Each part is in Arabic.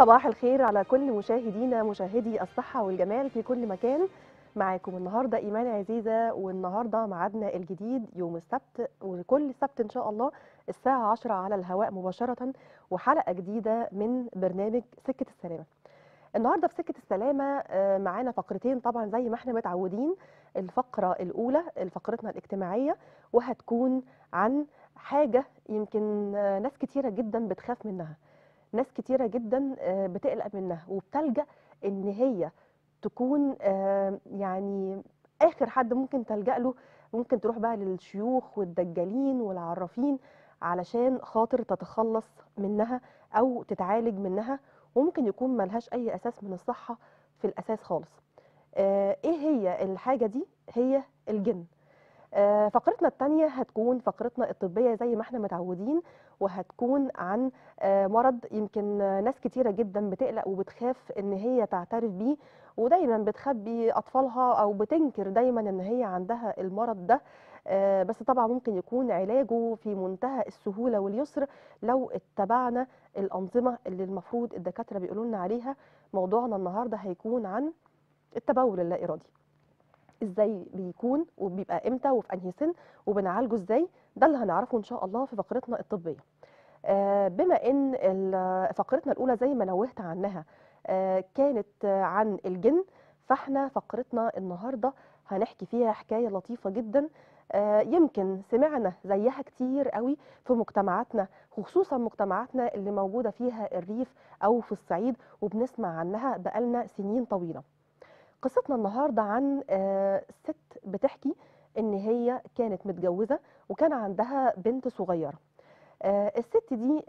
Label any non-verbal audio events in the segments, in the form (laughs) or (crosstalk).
صباح الخير على كل مشاهدينا مشاهدي الصحة والجمال في كل مكان معاكم النهاردة إيمان عزيزة والنهاردة معادنا الجديد يوم السبت وكل سبت إن شاء الله الساعة 10 على الهواء مباشرة وحلقة جديدة من برنامج سكة السلامة النهاردة في سكة السلامة آه، معانا فقرتين طبعا زي ما احنا متعودين الفقرة الأولى فقرتنا الاجتماعية وهتكون عن حاجة يمكن آه، ناس كتيرة جدا بتخاف منها ناس كتيره جدا آه، بتقلق منها وبتلجا ان هي تكون آه، يعني اخر حد ممكن تلجا له ممكن تروح بقى للشيوخ والدجالين والعرافين علشان خاطر تتخلص منها او تتعالج منها وممكن يكون ملهاش اي اساس من الصحه في الاساس خالص آه، ايه هي الحاجه دي هي الجن آه، فقرتنا الثانيه هتكون فقرتنا الطبيه زي ما احنا متعودين وهتكون عن آه، مرض يمكن ناس كتيره جدا بتقلق وبتخاف ان هي تعترف بيه ودايما بتخبي اطفالها او بتنكر دايما ان هي عندها المرض ده آه، بس طبعا ممكن يكون علاجه في منتهى السهوله واليسر لو اتبعنا الانظمه اللي المفروض الدكاتره بيقولولنا عليها موضوعنا النهارده هيكون عن التبول اللا ارادي ازاي بيكون وبيبقى امتى وفي انهي سن وبنعالجه ازاي ده اللي هنعرفه ان شاء الله في فقرتنا الطبيه آه، بما ان فقرتنا الاولى زي ما نوهت عنها آه، كانت عن الجن فاحنا فقرتنا النهارده هنحكي فيها حكايه لطيفه جدا آه، يمكن سمعنا زيها كتير قوي في مجتمعاتنا خصوصا مجتمعاتنا اللي موجوده فيها الريف او في الصعيد وبنسمع عنها بقالنا سنين طويله قصتنا النهاردة عن آه، ست بتحكي ان هي كانت متجوزة وكان عندها بنت صغيرة آه، الست دي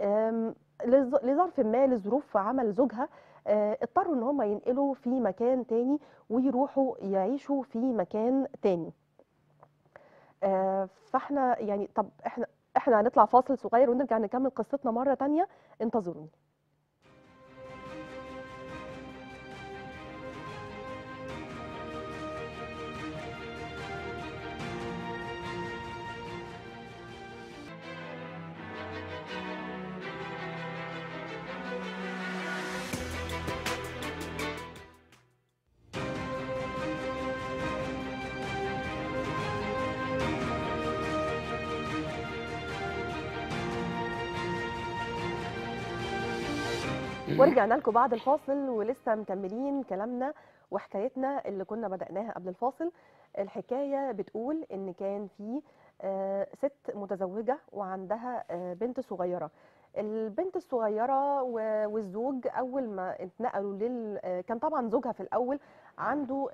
لظرف ما لظروف عمل زوجها آه، اضطروا ان هم ينقلوا في مكان تاني ويروحوا يعيشوا في مكان تاني فاحنا يعني طب احنا احنا هنطلع فاصل صغير ونرجع نكمل قصتنا مرة تانية انتظروني ورجعنا لكم بعد الفاصل ولسه مكملين كلامنا وحكايتنا اللي كنا بدأناها قبل الفاصل الحكاية بتقول إن كان في آه، ست متزوجة وعندها آه، بنت صغيرة البنت الصغيرة والزوج أول ما اتنقلوا لل آه، كان طبعا زوجها في الأول عنده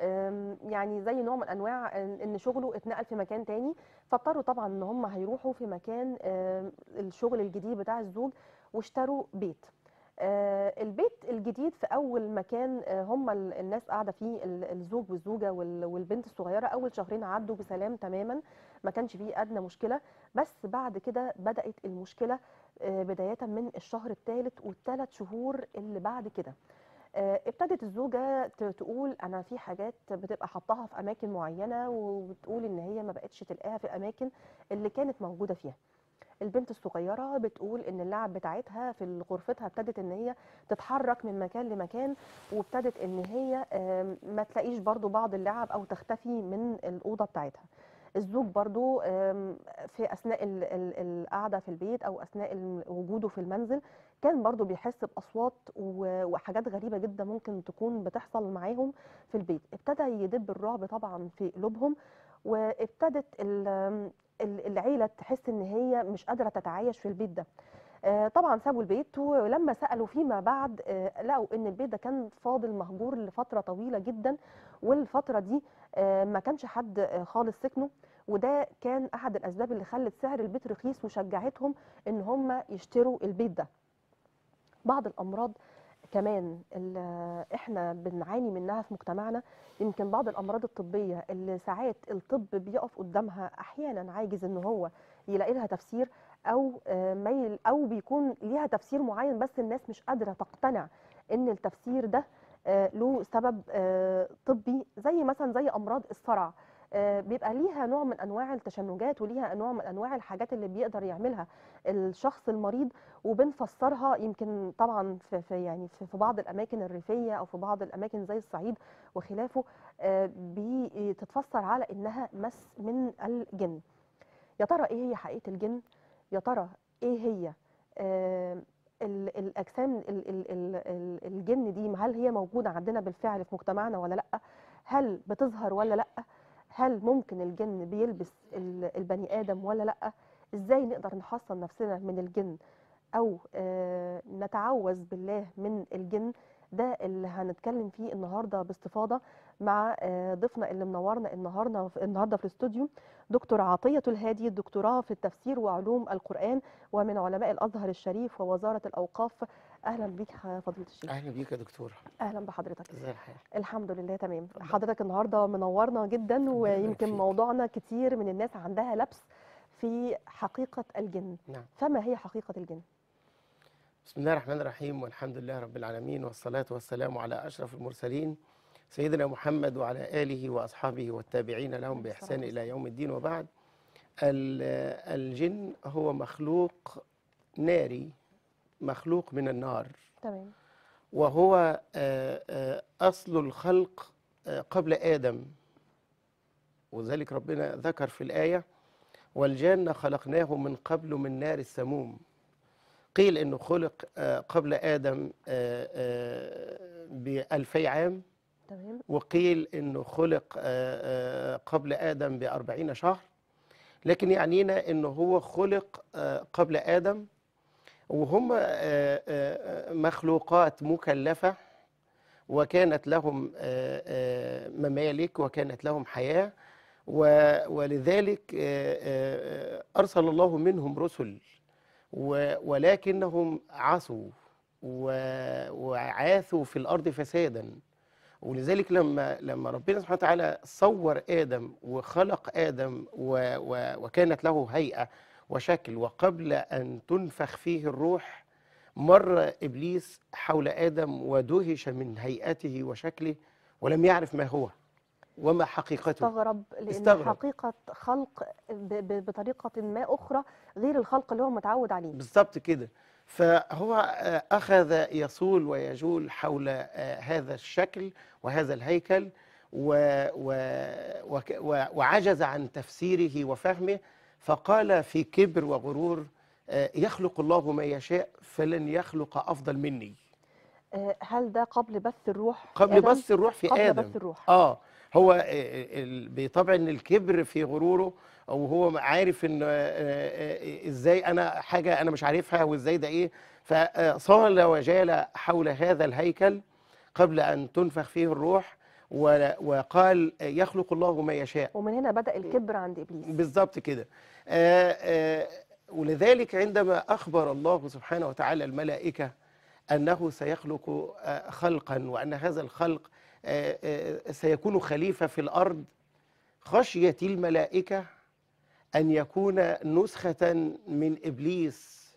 يعني زي نوع من أنواع إن شغله اتنقل في مكان تاني فاضطروا طبعا إن هم هيروحوا في مكان الشغل الجديد بتاع الزوج واشتروا بيت آه، البيت الجديد في اول مكان آه، هم الناس قاعده فيه الزوج والزوجه والبنت الصغيره اول شهرين عدوا بسلام تماما ما كانش فيه ادنى مشكله بس بعد كده بدات المشكله آه، بدايه من الشهر الثالث والثلاث شهور اللي بعد كده ابتدت الزوجه تقول انا في حاجات بتبقى حطها في اماكن معينه وبتقول ان هي ما بقتش تلقاها في الاماكن اللي كانت موجوده فيها البنت الصغيره بتقول ان اللعب بتاعتها في غرفتها ابتدت ان هي تتحرك من مكان لمكان وابتدت ان هي ما تلاقيش برضو بعض اللعب او تختفي من الاوضه بتاعتها الزوج برضو في اثناء القعده في البيت او اثناء وجوده في المنزل كان برضو بيحس باصوات وحاجات غريبه جدا ممكن تكون بتحصل معاهم في البيت ابتدى يدب الرعب طبعا في قلوبهم وابتدت العيله تحس ان هي مش قادره تتعايش في البيت ده آه، طبعا سابوا البيت ولما سالوا فيما بعد آه، لقوا ان البيت ده كان فاضل مهجور لفتره طويله جدا والفتره دي آه، ما كانش حد خالص سكنه وده كان احد الاسباب اللي خلت سعر البيت رخيص وشجعتهم ان هم يشتروا البيت ده بعض الامراض كمان اللي احنا بنعاني منها في مجتمعنا يمكن بعض الامراض الطبيه اللي ساعات الطب بيقف قدامها احيانا عاجز ان هو يلاقي لها تفسير او آه، ميل او بيكون ليها تفسير معين بس الناس مش قادره تقتنع ان التفسير ده آه، له سبب آه، طبي زي مثلا زي امراض الصرع آه، بيبقى ليها نوع من انواع التشنجات وليها نوع من انواع الحاجات اللي بيقدر يعملها الشخص المريض وبنفسرها يمكن طبعا في يعني في بعض الاماكن الريفيه او في بعض الاماكن زي الصعيد وخلافه آه، بتتفسر على انها مس من الجن يا ترى ايه هي حقيقه الجن يا ترى ايه هي آه، الاجسام الجن دي هل هي موجوده عندنا بالفعل في مجتمعنا ولا لا هل بتظهر ولا لا هل ممكن الجن بيلبس البني ادم ولا لا ازاي نقدر نحصن نفسنا من الجن او آه، نتعوذ بالله من الجن ده اللي هنتكلم فيه النهارده باستفاضه مع آه، ضيفنا اللي منورنا النهارده النهارده في الاستوديو دكتور عطيه الهادي الدكتوراه في التفسير وعلوم القران ومن علماء الازهر الشريف ووزاره الاوقاف اهلا بيك فضيله الشيخ اهلا بيك يا دكتوره اهلا بحضرتك ازي الحال الحمد لله تمام حضرتك النهارده منورنا جدا ويمكن موضوعنا كتير من الناس عندها لبس في حقيقه الجن نعم. فما هي حقيقه الجن بسم الله الرحمن الرحيم والحمد لله رب العالمين والصلاه والسلام على اشرف المرسلين سيدنا محمد وعلى اله واصحابه والتابعين لهم باحسان الى يوم الدين وبعد الجن هو مخلوق ناري مخلوق من النار تمام وهو آه، آه، أصل الخلق آه، قبل آدم وذلك ربنا ذكر في الآية والجن خلقناه من قبل من نار السموم قيل أنه خلق قبل آدم بألفي عام تمام وقيل أنه خلق قبل آدم بأربعين شهر لكن يعنينا أنه هو خلق قبل آدم وهم آه، آه، مخلوقات مكلفة وكانت لهم آه، ممالك وكانت لهم حياة ولذلك أرسل الله منهم رسل ولكنهم عصوا وعاثوا في الأرض فسادا ولذلك لما لما ربنا سبحانه وتعالى صور آدم وخلق آدم وكانت له هيئة وشكل وقبل أن تنفخ فيه الروح مر إبليس حول آدم ودهش من هيئته وشكله ولم يعرف ما هو وما حقيقته استغرب لأن استغرب. حقيقة خلق بطريقة ما أخرى غير الخلق اللي هو متعود عليه بالظبط كده فهو آه، أخذ يصول ويجول حول آه، هذا الشكل وهذا الهيكل و و و وعجز عن تفسيره وفهمه فقال في كبر وغرور آه، يخلق الله ما يشاء فلن يخلق أفضل مني آه، هل ده قبل بث الروح قبل بث الروح في قبل آدم بث الروح آه هو آه، بطبع ان الكبر في غروره وهو عارف ان ازاي انا حاجه انا مش عارفها وازاي ده ايه فصال وجال حول هذا الهيكل قبل ان تنفخ فيه الروح وقال يخلق الله ما يشاء ومن هنا بدأ الكبر عند إبليس بالظبط كده آه، آه، ولذلك عندما أخبر الله سبحانه وتعالى الملائكة أنه سيخلق آه، خلقا وأن هذا الخلق سيكون خليفة في الأرض خشية الملائكة أن يكون نسخة من إبليس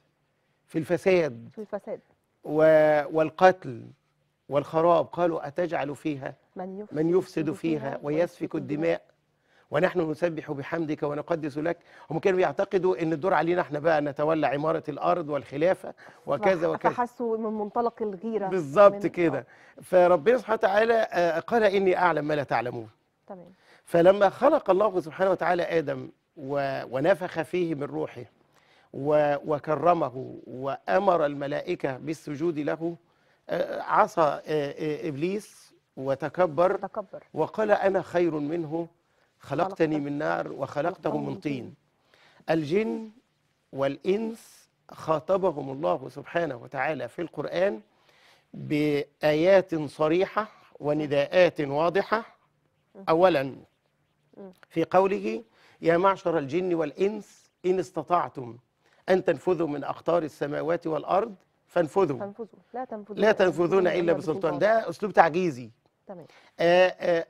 في الفساد في الفساد والقتل والخراب قالوا أتجعل فيها من يفسد, من يفسد فيها ويسفك الدماء ونحن نسبح بحمدك ونقدس لك هم كانوا يعتقدوا ان الدور علينا احنا بقى نتولى عماره الارض والخلافه وكذا وكذا فحسوا من منطلق الغيره بالظبط من كده آه. فربنا سبحانه وتعالى آه، قال اني اعلم ما لا تعلمون تمام فلما خلق الله سبحانه وتعالى ادم ونفخ فيه من روحه وكرمه وامر الملائكه بالسجود له آه، عصى ابليس وتكبر تكبر. وقال أنا خير منه خلقتني من نار وخلقته من طين الجن والإنس خاطبهم الله سبحانه وتعالى في القرآن بآيات صريحة ونداءات واضحة أولا في قوله يا معشر الجن والإنس إن استطعتم أن تنفذوا من أقطار السماوات والأرض فانفذوا, فانفذوا. لا, تنفذون لا تنفذون إلا بسلطان ده أسلوب تعجيزي تمام آه، آه،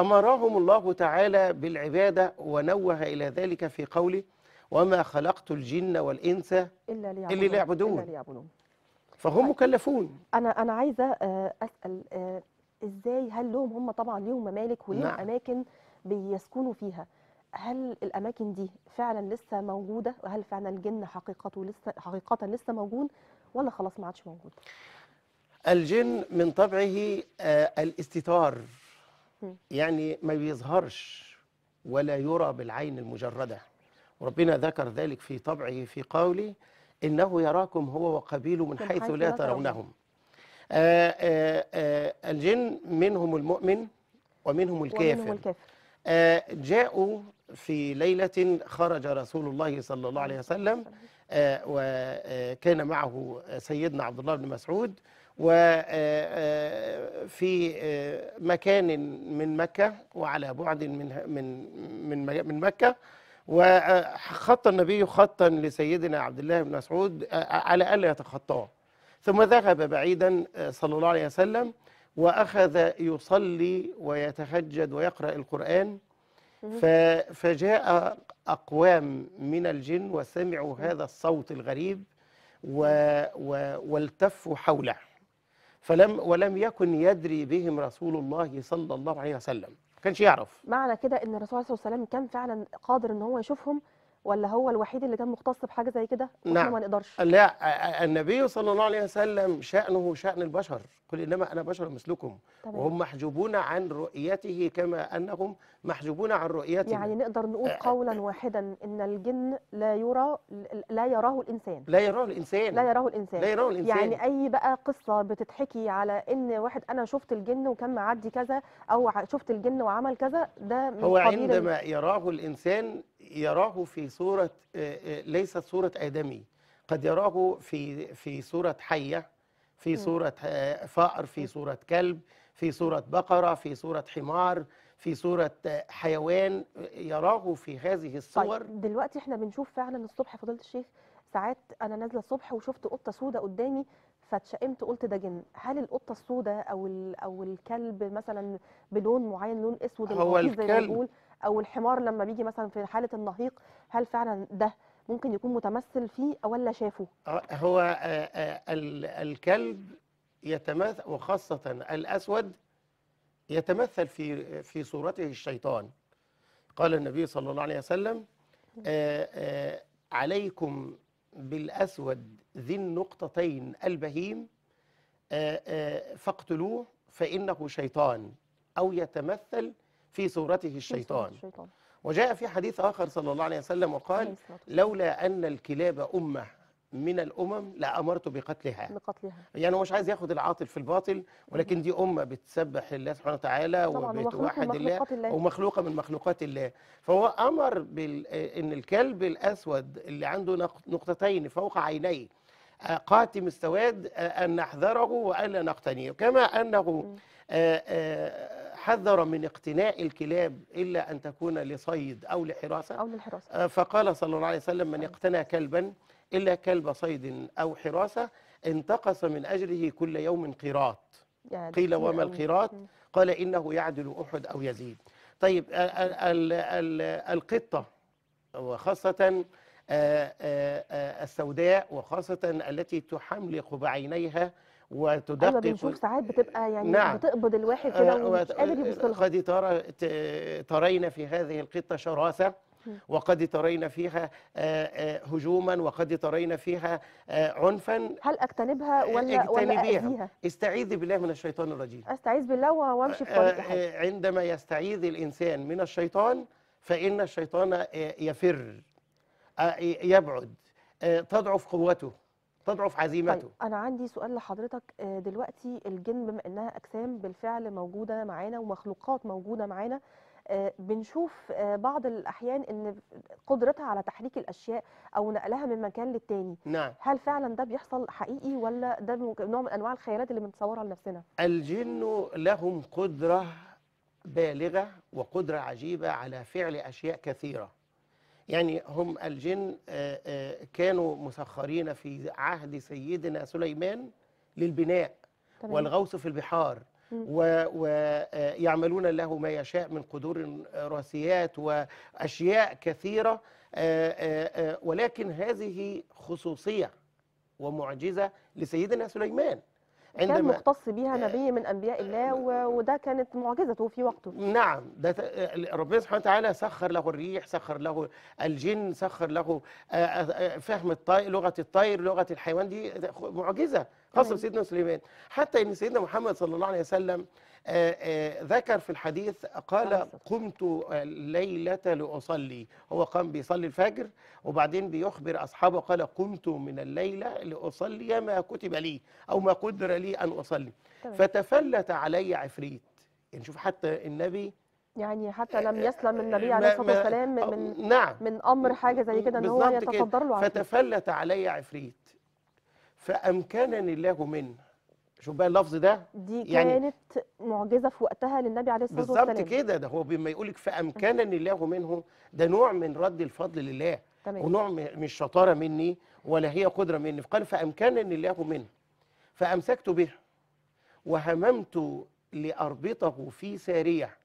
أمرهم الله تعالى بالعبادة ونوه إلى ذلك في قوله وما خلقت الجن والإنس إلا ليعبدون, إلا ليعبدون. إلا ليعبدون. فهم طيب. مكلفون أنا أنا عايزة آه، أسأل إزاي هل لهم هم طبعا ليهم ممالك وليهم نعم. أماكن بيسكنوا فيها هل الأماكن دي فعلا لسه موجودة وهل فعلا الجن حقيقته لسه حقيقة لسه موجود ولا خلاص ما عادش موجود الجن من طبعه آه، الاستتار يعني ما بيظهرش ولا يرى بالعين المجردة وربنا ذكر ذلك في طبعه في قوله إنه يراكم هو وقبيله من حيث لا ترونهم آه، آه، الجن منهم المؤمن ومنهم الكافر جاءوا في ليلة خرج رسول الله صلى الله عليه وسلم وكان معه سيدنا عبد الله بن مسعود وفي آه، آه، آه، مكان من مكة وعلى بعد من من من من مكة وخط النبي خطا لسيدنا عبد الله بن مسعود على ألا يتخطاه ثم ذهب بعيدا صلى الله عليه وسلم وأخذ يصلي ويتهجد ويقرأ القرآن فجاء أقوام من الجن وسمعوا هذا الصوت الغريب والتفوا حوله فلم ولم يكن يدري بهم رسول الله صلى الله عليه وسلم ما كانش يعرف معنى كده ان الرسول عليه الصلاه والسلام كان فعلا قادر ان هو يشوفهم ولا هو الوحيد اللي كان مختص بحاجه زي كده نعم ما نقدرش لا النبي صلى الله عليه وسلم شأنه شأن البشر قل انما انا بشر مثلكم وهم محجوبون عن رؤيته كما انهم محجوبون عن رؤيتنا يعني نقدر نقول آه، آه، قولا آه. واحدا ان الجن لا يرى لا يراه الانسان لا يراه الانسان لا يراه الانسان لا يراه الانسان يعني اي بقى قصه بتتحكي على ان واحد انا شفت الجن وكان معدي كذا او شفت الجن وعمل كذا ده مش هو عندما يراه الانسان يراه في صوره ليست صوره ادمي قد يراه في في صوره حيه في صوره فأر في صوره كلب في صوره بقره في صوره حمار في صورة حيوان يراه في هذه الصور طيب دلوقتي احنا بنشوف فعلا الصبح فضيلة الشيخ ساعات انا نازله الصبح وشفت قطه سودة قدامي فاتشائمت قلت ده جن هل القطه السودة او او الكلب مثلا بلون معين لون اسود هو الكلب او الحمار لما بيجي مثلا في حاله النهيق هل فعلا ده ممكن يكون متمثل فيه ولا شافه آه، هو آه، آه، الكلب يتمثل وخاصه الاسود يتمثل في في صورته الشيطان قال النبي صلى الله عليه وسلم آآ آه، آآ آه، عليكم بالأسود ذي النقطتين البهيم آآ آه، فاقتلوه فإنه شيطان أو يتمثل في صورته الشيطان وجاء في حديث آخر صلى الله عليه وسلم وقال لولا أن الكلاب أمه من الأمم لامرت بقتلها بقتلها يعني هو مش عايز ياخد العاطل في الباطل ولكن دي أمة بتسبح لله سبحانه وتعالى وبتوحد الله, الله ومخلوقة من مخلوقات الله فهو أمر بال... إن الكلب الأسود اللي عنده نقطتين فوق عينيه آه، قاتم السواد آه، أن نحذره وألا نقتنيه كما أنه آه، حذر من اقتناء الكلاب إلا أن تكون لصيد أو لحراسة أو للحراسة فقال صلى الله عليه وسلم من اقتنى كلبا إلا كلب صيد أو حراسة انتقص من أجره كل يوم قيراط يعني قيل وما القيراط قال إنه يعدل أحد أو يزيد طيب آه، آه، القطة وخاصة آه، السوداء وخاصة التي تحملق بعينيها أيوة، وتدقق أيوة بنشوف ساعات بتبقى يعني نعم بتقبض الواحد كده ومش قادر يبص لها قد ترى ترين في هذه القطة شراسة وقد ترين فيها آه، آه، هجوما وقد ترين فيها آه، عنفا هل اجتنبها ولا اجتنبيها استعيذي بالله من الشيطان الرجيم استعيذ بالله وامشي في طريق عندما يستعيذ الانسان من الشيطان فان الشيطان يفر يبعد تضعف قوته تضعف عزيمته طيب انا عندي سؤال لحضرتك دلوقتي الجن بما انها اجسام بالفعل موجوده معانا ومخلوقات موجوده معانا بنشوف آه، بعض الاحيان ان قدرتها على تحريك الاشياء او نقلها من مكان للتاني نعم. هل فعلا ده بيحصل حقيقي ولا ده نوع من انواع الخيالات اللي بنتصورها لنفسنا الجن لهم قدره بالغه وقدره عجيبه على فعل اشياء كثيره يعني هم الجن آه، آه، كانوا مسخرين في عهد سيدنا سليمان للبناء تمام. والغوص في البحار ويعملون آه، له ما يشاء من قدور آه، راسيات وأشياء كثيرة آه، ولكن هذه خصوصية ومعجزة لسيدنا سليمان عندما كان مختص بها آه. نبي من انبياء الله وده كانت معجزته في وقته نعم ده ربنا سبحانه وتعالى سخر له الريح سخر له الجن سخر له آه، آه، فهم الطير لغه الطير لغه الحيوان دي معجزه خاصه سيدنا سليمان حتى ان سيدنا محمد صلى الله عليه وسلم آه، آه، ذكر في الحديث قال نعم، قمت الليلة آه، لأصلي هو قام بيصلي الفجر وبعدين بيخبر أصحابه قال قمت من الليلة لأصلي ما كتب لي أو ما قدر لي أن أصلي فتفلت علي عفريت يعني شوف حتى النبي يعني حتى لم يسلم النبي عليه الصلاه والسلام من نعم من امر حاجه زي كده ان هو يتصدر له عفريت فتفلت علي عفريت فامكنني الله منه شوف بقى اللفظ ده دي يعني كانت معجزه في وقتها للنبي عليه الصلاه والسلام بالظبط كده ده هو بما يقول لك فامكنني الله منه ده نوع من رد الفضل لله تمام. ونوع مش شطاره مني ولا هي قدره مني فقال فامكنني الله منه فامسكت به وهممت لاربطه في ساريه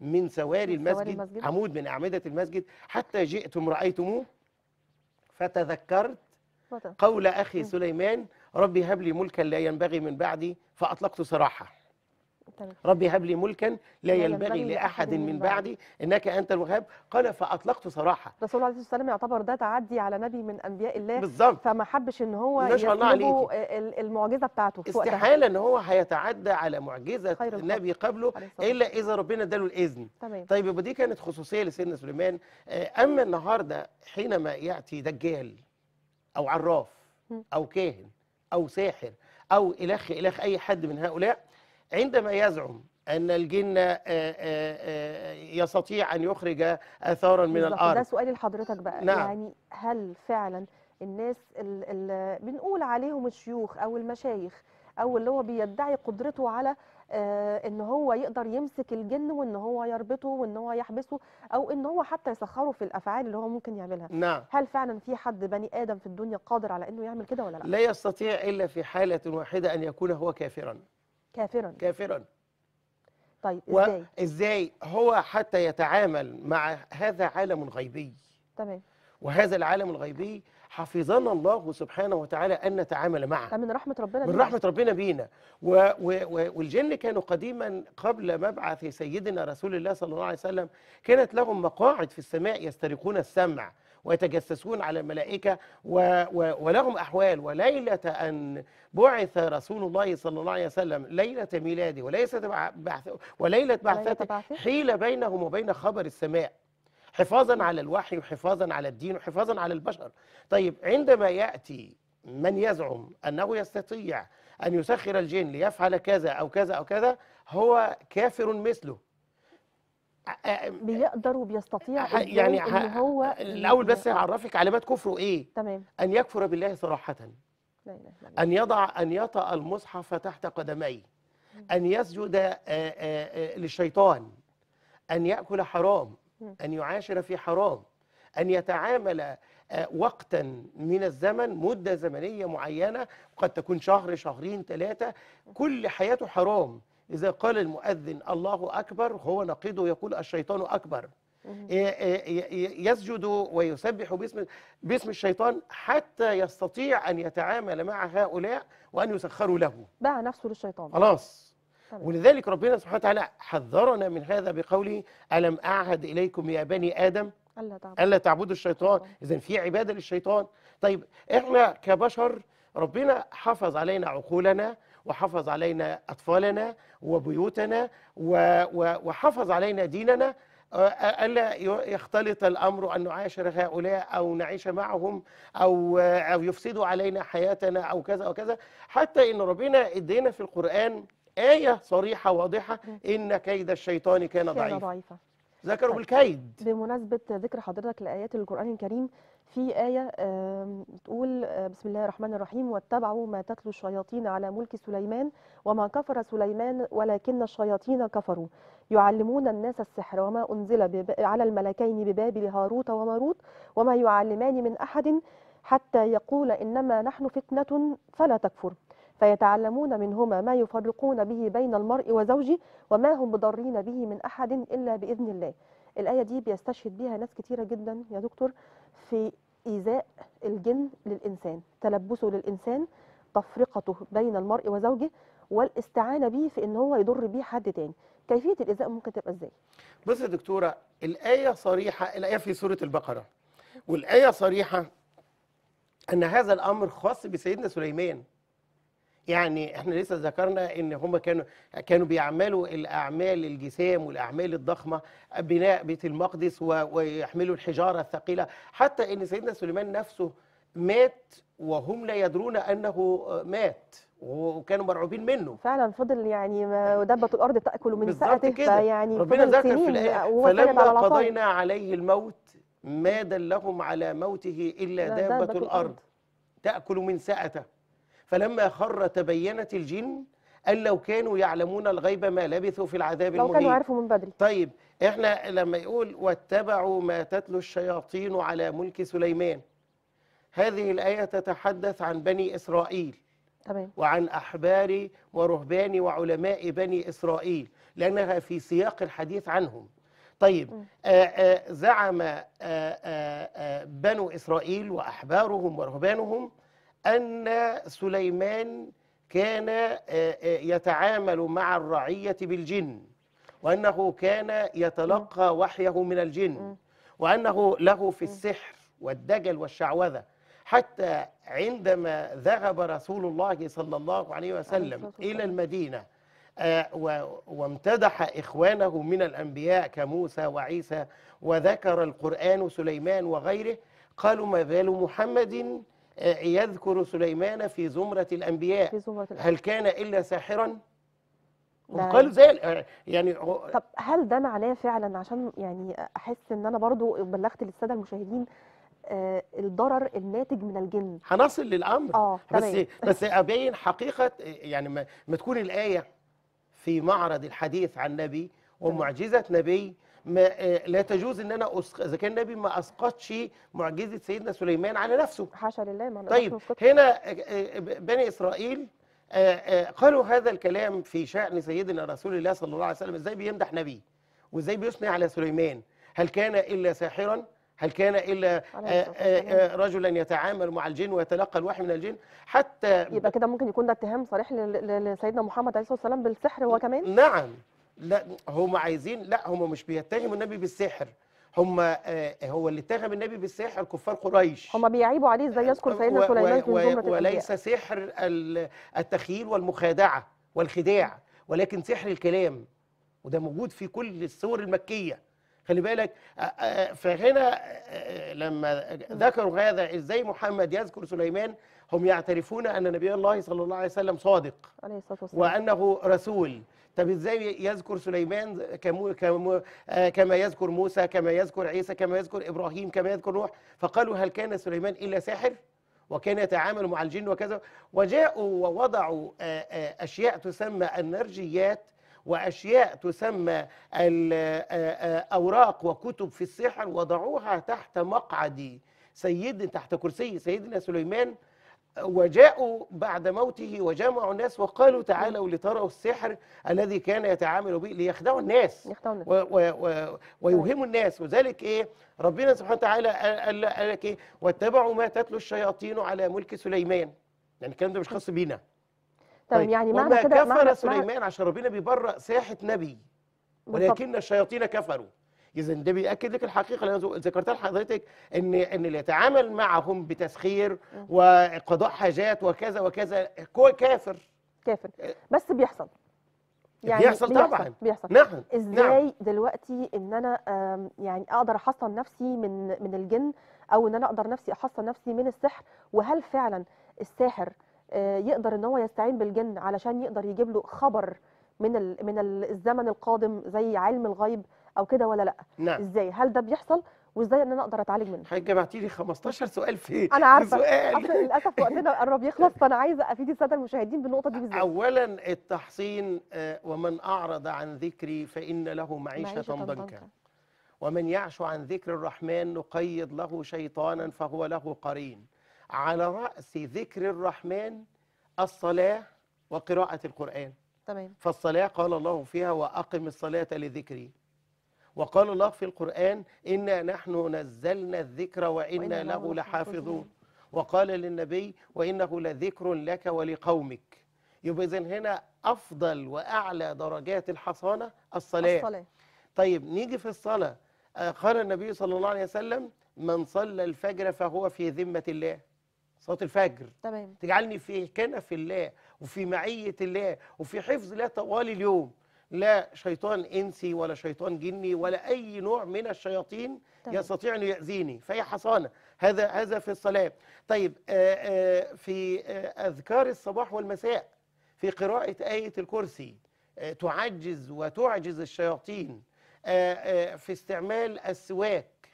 من سواري المسجد, المسجد عمود من اعمده المسجد حتى جئتم رايتموه فتذكرت قول اخي سليمان ربي هب لي ملكا لا ينبغي من بعدي فأطلقت سراحة ربي هب لي ملكا لا ينبغي لأحد من بعدي إنك أنت الوهاب قال فأطلقت صراحة الرسول عليه الصلاة والسلام يعتبر ده تعدي على نبي من أنبياء الله بالظبط فما حبش إن هو يطلبه المعجزة بتاعته استحالة إن هو هيتعدى على معجزة النبي قبله إلا إذا ربنا اداله الإذن تمام. طيب يبقى دي كانت خصوصية لسيدنا سليمان آه، أما النهاردة حينما يأتي دجال أو عراف أو كاهن أو ساحر أو إلخ إلخ أي حد من هؤلاء عندما يزعم أن الجن آه، آه، آه، يستطيع أن يخرج آثارا من الأرض ده سؤالي لحضرتك بقى نعم. يعني هل فعلا الناس اللي بنقول عليهم الشيوخ أو المشايخ أو اللي هو بيدعي قدرته على آه، ان هو يقدر يمسك الجن وان هو يربطه وان هو يحبسه او ان هو حتى يسخره في الافعال اللي هو ممكن يعملها نعم. هل فعلا في حد بني ادم في الدنيا قادر على انه يعمل كده ولا لا لا يستطيع الا في حاله واحده ان يكون هو كافرا كافرا كافرا طيب ازاي ازاي هو حتى يتعامل مع هذا عالم غيبي تمام وهذا العالم الغيبي حفظنا الله سبحانه وتعالى أن نتعامل معه من رحمة ربنا من رحمة ربنا بينا و و و والجن كانوا قديما قبل مبعث سيدنا رسول الله صلى الله عليه وسلم كانت لهم مقاعد في السماء يسترقون السمع ويتجسسون على الملائكة و و ولهم أحوال وليلة أن بعث رسول الله صلى الله عليه وسلم ليلة ميلاده وليست بعث وليلة بعثته حيل بينهم وبين خبر السماء حفاظا على الوحي وحفاظا على الدين وحفاظا على البشر طيب عندما يأتي من يزعم أنه يستطيع أن يسخر الجن ليفعل كذا أو كذا أو كذا هو كافر مثله بيقدر وبيستطيع يعني ان هو الاول بس أعرفك علامات كفره ايه تمام ان يكفر بالله صراحه لا ان يضع ان يطأ المصحف تحت قدميه ان يسجد للشيطان ان ياكل حرام أن يعاشر في حرام أن يتعامل آه، وقتا من الزمن مدة زمنية معينة قد تكون شهر شهرين ثلاثة كل حياته حرام إذا قال المؤذن الله أكبر هو نقيضه يقول الشيطان أكبر إيه، إيه، إيه، يسجد ويسبح باسم باسم الشيطان حتى يستطيع أن يتعامل مع هؤلاء وأن يسخروا له باع نفسه للشيطان خلاص ولذلك ربنا سبحانه وتعالى حذرنا من هذا بقوله ألم أعهد إليكم يا بني آدم ألا تعبدوا, ألا تعبدوا الشيطان إذا في عبادة للشيطان طيب إحنا كبشر ربنا حفظ علينا عقولنا وحفظ علينا أطفالنا وبيوتنا وحفظ علينا ديننا ألا يختلط الأمر أن نعاشر هؤلاء أو نعيش معهم أو أو يفسدوا علينا حياتنا أو كذا أو كذا حتى إن ربنا إدينا في القرآن آية صريحة واضحة إن كيد الشيطان كان ضعيفا ضعيفة ذكروا طيب. بالكيد بمناسبة ذكر حضرتك لآيات القرآن الكريم في آية بتقول آه، بسم الله الرحمن الرحيم واتبعوا ما تتلو الشياطين على ملك سليمان وما كفر سليمان ولكن الشياطين كفروا يعلمون الناس السحر وما أنزل على الملكين ببابل هاروت وماروت وما يعلمان من أحد حتى يقول إنما نحن فتنة فلا تكفر فيتعلمون منهما ما يفرقون به بين المرء وزوجه وما هم مضرين به من أحد إلا بإذن الله الآية دي بيستشهد بها ناس كتيرة جدا يا دكتور في إيذاء الجن للإنسان تلبسه للإنسان تفرقته بين المرء وزوجه والاستعانة به في إن هو يضر به حد تاني كيفية الإيذاء ممكن تبقى إزاي؟ بص يا دكتورة الآية صريحة الآية في سورة البقرة والآية صريحة أن هذا الأمر خاص بسيدنا سليمان يعني احنا لسه ذكرنا ان هم كانوا كانوا بيعملوا الاعمال الجسام والاعمال الضخمه بناء بيت المقدس ويحملوا الحجاره الثقيله حتى ان سيدنا سليمان نفسه مات وهم لا يدرون انه مات وكانوا مرعوبين منه فعلا فضل يعني دابة الارض تاكل من سأته فيعني ربنا ذكر في الايه فلما على قضينا عليه الموت ما دلهم على موته الا دابة, دابة الارض تاكل من سأته فلما خر تبينت الجن قال لو كانوا يعلمون الغيب ما لبثوا في العذاب المهين لو كانوا عرفوا من بدري طيب احنا لما يقول واتبعوا ما تتلو الشياطين على ملك سليمان هذه الآية تتحدث عن بني إسرائيل تمام وعن أحبار ورهبان وعلماء بني إسرائيل لأنها في سياق الحديث عنهم طيب آآ آآ آه، آه، زعم آآ آه، بنو إسرائيل وأحبارهم ورهبانهم أن سليمان كان آه، آه، يتعامل مع الرعية بالجن وأنه كان يتلقى وحيه من الجن وأنه له في السحر والدجل والشعوذة حتى عندما ذهب رسول الله صلى الله عليه وسلم إلى المدينة آه، وامتدح إخوانه من الأنبياء كموسى وعيسى وذكر القرآن سليمان وغيره قالوا ما بال محمد يذكر سليمان في زمرة الأنبياء في زمرة الأنبياء. هل كان إلا ساحرا؟ قالوا زي يعني طب هل ده معناه فعلا عشان يعني أحس إن أنا برضو بلغت للسادة المشاهدين آه الضرر الناتج من الجن هنصل للأمر آه بس (laughs) بس أبين حقيقة يعني ما تكون الآية في معرض الحديث عن نبي ومعجزة نبي ما آه، لا تجوز ان انا أسق... اذا كان النبي ما اسقطش معجزه سيدنا سليمان على نفسه حاشا لله ما طيب هنا آه، آه، بني اسرائيل قالوا هذا الكلام في شأن سيدنا رسول الله صلى الله عليه وسلم ازاي بيمدح نبي وازاي بيثني على سليمان هل كان الا ساحرا هل كان الا رجلا يتعامل مع الجن ويتلقى الوحي من الجن حتى يبقى كده ممكن يكون ده اتهام صريح لسيدنا محمد عليه الصلاه والسلام بالسحر هو كمان نعم لا هم عايزين لا هم مش بيتهموا النبي بالسحر هم آه، آه، هو اللي اتهم النبي بالسحر كفار قريش هم بيعيبوا عليه ازاي يذكر سيدنا آه، سليمان في جمله وليس سحر التخييل والمخادعه والخداع ولكن سحر الكلام وده موجود في كل السور المكيه خلي بالك فهنا لما ذكروا هذا ازاي محمد يذكر سليمان هم يعترفون ان نبي الله صلى الله عليه وسلم صادق عليه الصلاه والسلام وانه رسول طب ازاي يذكر سليمان آه، كما يذكر موسى كما يذكر عيسى كما يذكر ابراهيم كما يذكر نوح فقالوا هل كان سليمان الا ساحر وكان يتعامل مع الجن وكذا وجاءوا ووضعوا آه، آه، اشياء تسمى النرجيات واشياء تسمى الاوراق وكتب في السحر وضعوها تحت مقعد سيد تحت كرسي سيدنا سليمان وجاءوا بعد موته وجمعوا الناس وقالوا تعالوا لتروا السحر الذي كان يتعامل به ليخدعوا الناس و و و ويوهموا الناس وذلك ايه ربنا سبحانه وتعالى قال لك ايه واتبعوا ما تتلو الشياطين على ملك سليمان يعني الكلام ده مش خاص بينا طيب, طيب، يعني معنى كده كفر سليمان عشان ربنا بيبرأ ساحة نبي ولكن الشياطين كفروا اذا ده بياكد لك الحقيقه اللي انا ذكرتها لحضرتك ان ان اللي يتعامل معهم بتسخير وقضاء حاجات وكذا وكذا هو كافر كافر بس بيحصل يعني بيحصل, بيحصل طبعا بيحصل نعم, نعم. ازاي نعم. دلوقتي ان انا يعني اقدر احصن نفسي من من الجن او ان انا اقدر نفسي احصن نفسي من السحر وهل فعلا الساحر آه، يقدر ان هو يستعين بالجن علشان يقدر يجيب له خبر من من الزمن القادم زي علم الغيب او كده ولا لا نعم. ازاي هل ده بيحصل وازاي ان انا اقدر اتعالج منه حضرتك جمعتي لي 15 سؤال في انا عارفه سؤال للاسف وقتنا قرب يخلص فانا عايزه افيد الساده المشاهدين بالنقطه دي بالذات اولا التحصين آه، ومن اعرض عن ذكري فان له معيشه, معيشة ضنكا ومن يعش عن ذكر الرحمن نقيض له شيطانا فهو له قرين على راس ذكر الرحمن الصلاه وقراءه القران تمام فالصلاه قال الله فيها واقم الصلاه لذكري وقال الله في القرآن إنا نحن نزلنا الذكر وإنا له لحافظون وقال للنبي وإنه لذكر لك ولقومك يبقى إذا هنا أفضل وأعلى درجات الحصانة الصلاة, الصلاة. طيب نيجي في الصلاة آه، قال النبي صلى الله عليه وسلم من صلى الفجر فهو في ذمة الله صلاة الفجر تمام تجعلني في كنف الله وفي معية الله وفي حفظ الله طوال اليوم لا شيطان انسي ولا شيطان جني ولا اي نوع من الشياطين طيب. يستطيع ان ياذيني فهي حصانه هذا هذا في الصلاه طيب آآ آه، آه، في آآ آه، اذكار الصباح والمساء في قراءه ايه الكرسي تعجز وتعجز الشياطين في استعمال السواك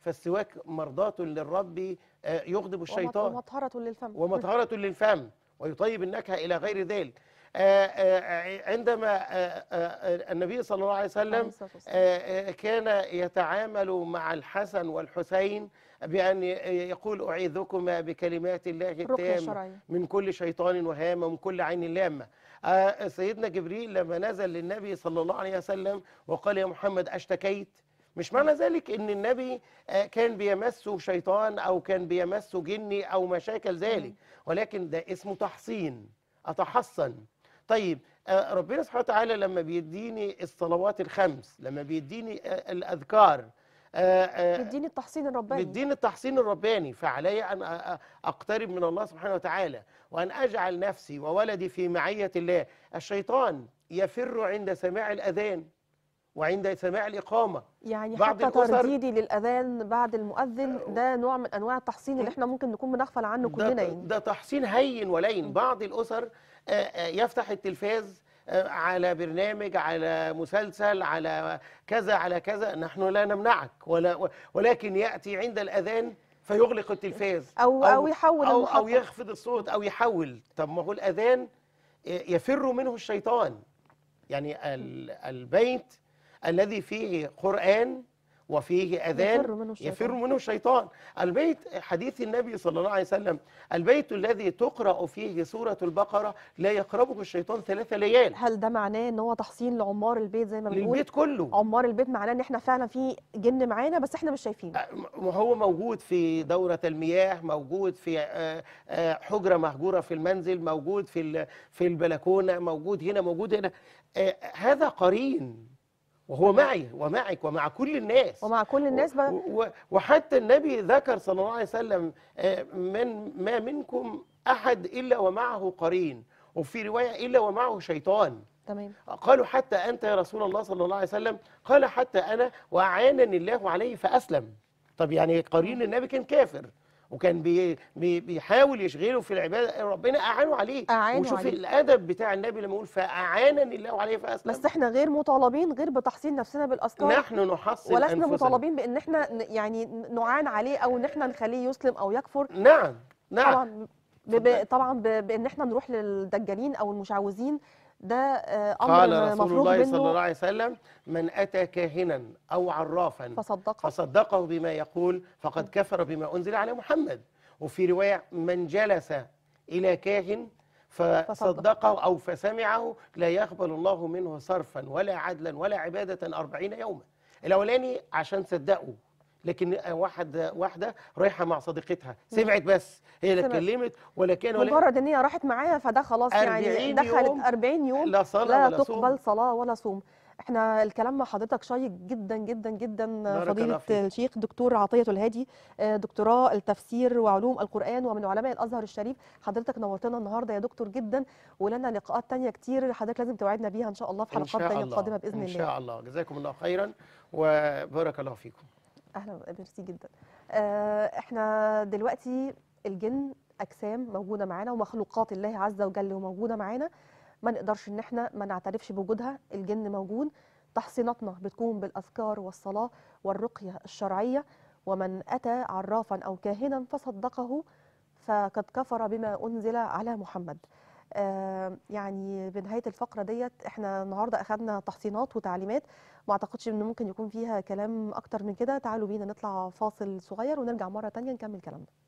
فالسواك مرضاة للرب يغضب الشيطان ومطهرة للفم ومطهرة للفم ويطيب النكهة إلى غير ذلك آه، آه، آه، عندما النبي صلى الله عليه وسلم كان يتعامل مع الحسن والحسين بأن يقول أعيذكما بكلمات الله التام من كل شيطان وهامة ومن كل عين لامة سيدنا جبريل لما نزل للنبي صلى الله عليه وسلم وقال يا محمد أشتكيت مش معنى ذلك ان النبي كان بيمسه شيطان او كان بيمسه جني او مشاكل ذلك ولكن ده اسمه تحصين اتحصن طيب آه، ربنا سبحانه وتعالى لما بيديني الصلوات الخمس لما بيديني آه، الأذكار آه، بيديني التحصين الرباني بيديني التحصين الرباني فعلي أن أقترب من الله سبحانه وتعالى وأن أجعل نفسي وولدي في معية الله الشيطان يفر عند سماع الأذان وعند سماع الإقامة يعني بعض حتى ترديدي للأذان بعد المؤذن ده نوع من أنواع التحصين اللي إيه؟ احنا ممكن نكون بنغفل عنه كلنا يعني ده تحصين هين ولين بعض الأسر آه، آه، يفتح التلفاز آه، على برنامج على مسلسل على كذا على كذا نحن لا نمنعك ولا ولكن ياتي عند الاذان فيغلق التلفاز او او, أو يحول او, أو يخفض الصوت او يحول طب ما هو الاذان يفر منه الشيطان يعني البيت الذي فيه قران وفيه أذان يفر منه الشيطان, يفر منه الشيطان. البيت حديث النبي صلى الله عليه وسلم البيت الذي تقرأ فيه سورة البقرة لا يقربه الشيطان ثلاثة ليال هل ده معناه ان هو تحصين لعمار البيت زي ما بنقول البيت كله عمار البيت معناه ان احنا فعلا في جن معانا بس احنا مش شايفينه أه، هو موجود في دورة المياه موجود في أه، أه، حجرة مهجورة في المنزل موجود في في البلكونة موجود هنا موجود هنا هذا قرين وهو معي ومعك ومع كل الناس ومع كل الناس بقى وحتى النبي ذكر صلى الله عليه وسلم آه، من ما منكم احد الا ومعه قرين وفي روايه الا ومعه شيطان تمام قالوا حتى انت يا رسول الله صلى الله عليه وسلم قال حتى انا واعانني الله عليه فاسلم طب يعني قرين النبي كان كافر وكان بي بي بيحاول يشغله في العباده ربنا اعانه عليه أعانه وشوف عليه. الادب بتاع النبي لما يقول فاعانني الله عليه فاسلم بس احنا غير مطالبين غير بتحصين نفسنا بالاذكار نحن نحصن ولسنا مطالبين بان احنا يعني نعان عليه او ان احنا نخليه يسلم او يكفر نعم نعم طبعا, طبعا بان احنا نروح للدجالين او المشعوذين ده آه، امر قال رسول الله صلى الله عليه وسلم من اتى كاهنا او عرافا فصدقه فصدقه بما يقول فقد كفر بما انزل على محمد وفي روايه من جلس الى كاهن فصدقه او فسمعه لا يقبل الله منه صرفا ولا عدلا ولا عباده أربعين يوما الاولاني عشان صدقوا لكن واحد واحده رايحه مع صديقتها سمعت بس هي اللي اتكلمت ولا كان ولا مجرد ان هي راحت معاها فده خلاص يعني دخلت 40 يوم لا صلاه لا ولا تقبل صوم. صلاه ولا صوم احنا الكلام مع حضرتك شيق جدا جدا جدا فضيله الشيخ دكتور عطيه الهادي آه، دكتوراه التفسير وعلوم القران ومن علماء الازهر الشريف حضرتك نورتنا النهارده يا دكتور جدا ولنا لقاءات تانية كتير حضرتك لازم توعدنا بيها ان شاء الله في حلقات تانية قادمه باذن الله ان شاء الله جزاكم الله خيرا وبارك الله فيكم اهلا ميرسي جدا آه، احنا دلوقتي الجن اجسام موجوده معانا ومخلوقات الله عز وجل موجوده معانا ما نقدرش ان احنا ما نعترفش بوجودها الجن موجود تحصيناتنا بتكون بالاذكار والصلاه والرقيه الشرعيه ومن اتى عرافا او كاهنا فصدقه فقد كفر بما انزل على محمد آه، يعني بنهايه الفقره ديت احنا النهارده اخذنا تحصينات وتعليمات ما اعتقدش ان ممكن يكون فيها كلام اكتر من كده تعالوا بينا نطلع فاصل صغير ونرجع مره تانية نكمل كلامنا